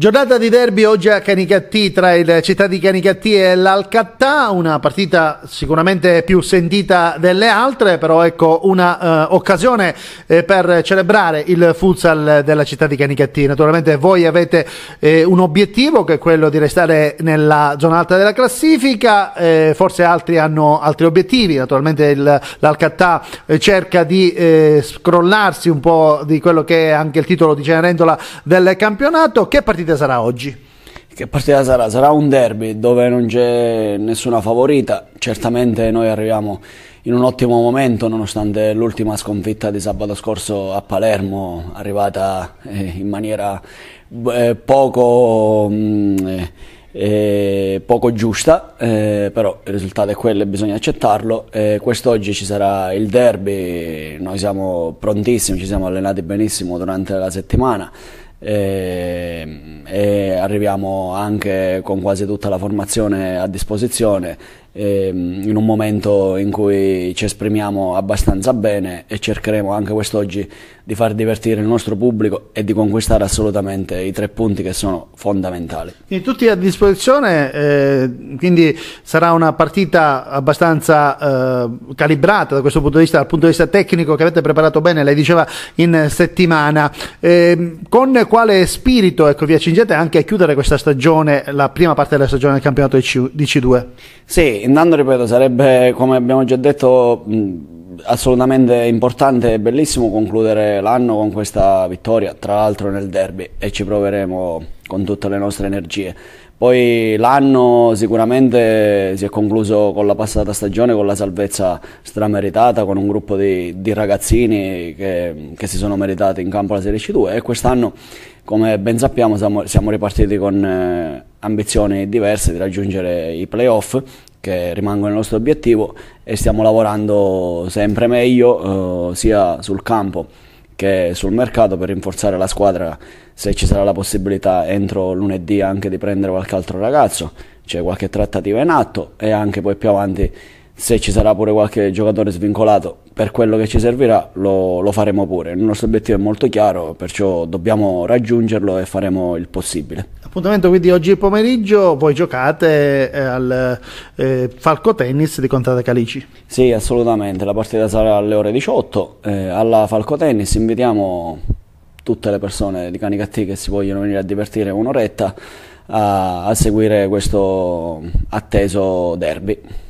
Giornata di derby oggi a Canicattì tra il Città di Canicattì e l'Alcattà, una partita sicuramente più sentita delle altre, però ecco un'occasione eh, eh, per celebrare il futsal della Città di Canicattì. Naturalmente voi avete eh, un obiettivo che è quello di restare nella zona alta della classifica, eh, forse altri hanno altri obiettivi, naturalmente l'Alcattà eh, cerca di eh, scrollarsi un po' di quello che è anche il titolo di Cenerentola del campionato. Che partita partita sarà oggi? Che partita sarà? Sarà un derby dove non c'è nessuna favorita. Certamente noi arriviamo in un ottimo momento, nonostante l'ultima sconfitta di sabato scorso a Palermo, arrivata eh, in maniera eh, poco. Mm, eh, poco giusta, però il risultato è quello e bisogna accettarlo. quest'oggi ci sarà il derby, noi siamo prontissimi, ci siamo allenati benissimo durante la settimana e arriviamo anche con quasi tutta la formazione a disposizione ehm, in un momento in cui ci esprimiamo abbastanza bene e cercheremo anche quest'oggi di far divertire il nostro pubblico e di conquistare assolutamente i tre punti che sono fondamentali. Quindi tutti a disposizione, eh, quindi sarà una partita abbastanza eh, calibrata da questo punto di vista, dal punto di vista tecnico che avete preparato bene, lei diceva in settimana. Eh, con quale spirito ecco, vi accingiamo? spingete anche a chiudere questa stagione, la prima parte della stagione del campionato di, C- 2 Sì, intanto ripeto, sarebbe come abbiamo già detto. assolutamente importante e bellissimo concludere l'anno con questa vittoria, tra l'altro nel derby e ci proveremo con tutte le nostre energie. Poi l'anno sicuramente si è concluso con la passata stagione, con la salvezza strameritata, con un gruppo di, di ragazzini che, che, si sono meritati in campo la Serie C2 e quest'anno, come ben sappiamo, siamo, siamo ripartiti con eh, ambizioni diverse di raggiungere i playoff che rimangono il nostro obiettivo e stiamo lavorando sempre meglio eh, sia sul campo che è sul mercato per rinforzare la squadra se ci sarà la possibilità entro lunedì anche di prendere qualche altro ragazzo c'è qualche trattativa in atto e anche poi più avanti se ci sarà pure qualche giocatore svincolato per quello che ci servirà lo, lo, faremo pure. Il nostro obiettivo è molto chiaro, perciò dobbiamo raggiungerlo e faremo il possibile. Appuntamento quindi oggi pomeriggio, voi giocate eh, al eh, Falco Tennis di Contrada Calici. Sì, assolutamente, la partita sarà alle ore 18. Eh, alla Falco Tennis invitiamo tutte le persone di Canicattì che si vogliono venire a divertire un'oretta a, a seguire questo atteso derby.